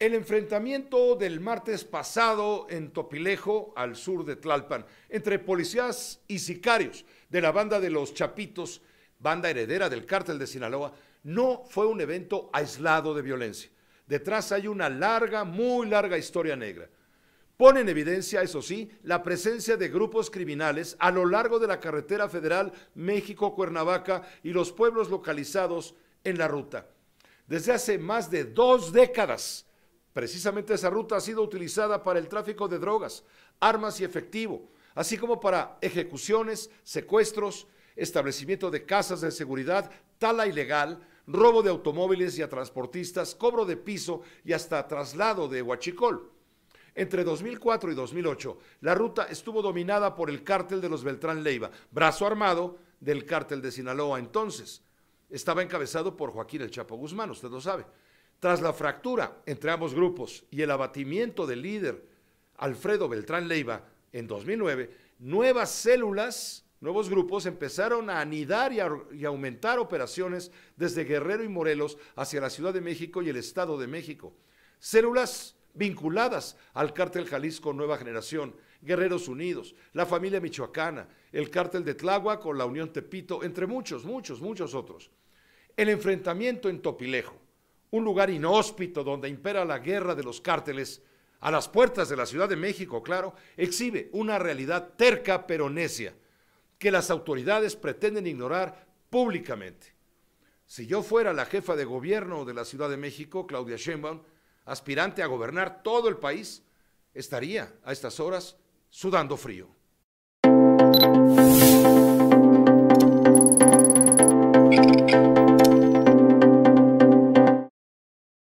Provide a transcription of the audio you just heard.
el enfrentamiento del martes pasado en Topilejo, al sur de Tlalpan, entre policías y sicarios de la banda de los Chapitos, banda heredera del cártel de Sinaloa, no fue un evento aislado de violencia. Detrás hay una larga, muy larga historia negra. Pone en evidencia, eso sí, la presencia de grupos criminales a lo largo de la carretera federal México-Cuernavaca y los pueblos localizados en la ruta. Desde hace más de dos décadas, Precisamente esa ruta ha sido utilizada para el tráfico de drogas, armas y efectivo, así como para ejecuciones, secuestros, establecimiento de casas de seguridad, tala ilegal, robo de automóviles y a transportistas, cobro de piso y hasta traslado de Huachicol. Entre 2004 y 2008, la ruta estuvo dominada por el cártel de los Beltrán Leiva, brazo armado del cártel de Sinaloa entonces. Estaba encabezado por Joaquín El Chapo Guzmán, usted lo sabe. Tras la fractura entre ambos grupos y el abatimiento del líder Alfredo Beltrán Leiva en 2009, nuevas células, nuevos grupos empezaron a anidar y, aumentar operaciones desde Guerrero y Morelos hacia la Ciudad de México y el Estado de México. Células vinculadas al cártel Jalisco Nueva Generación, Guerreros Unidos, la familia michoacana, el cártel de Tláhuac con la Unión Tepito, entre muchos, muchos, muchos otros. El enfrentamiento en Topilejo un lugar inhóspito donde impera la guerra de los cárteles, a las puertas de la Ciudad de México, claro, exhibe una realidad terca pero necia, que las autoridades pretenden ignorar públicamente. Si yo fuera la jefa de gobierno de la Ciudad de México, Claudia Sheinbaum, aspirante a gobernar todo el país, estaría a estas horas sudando frío.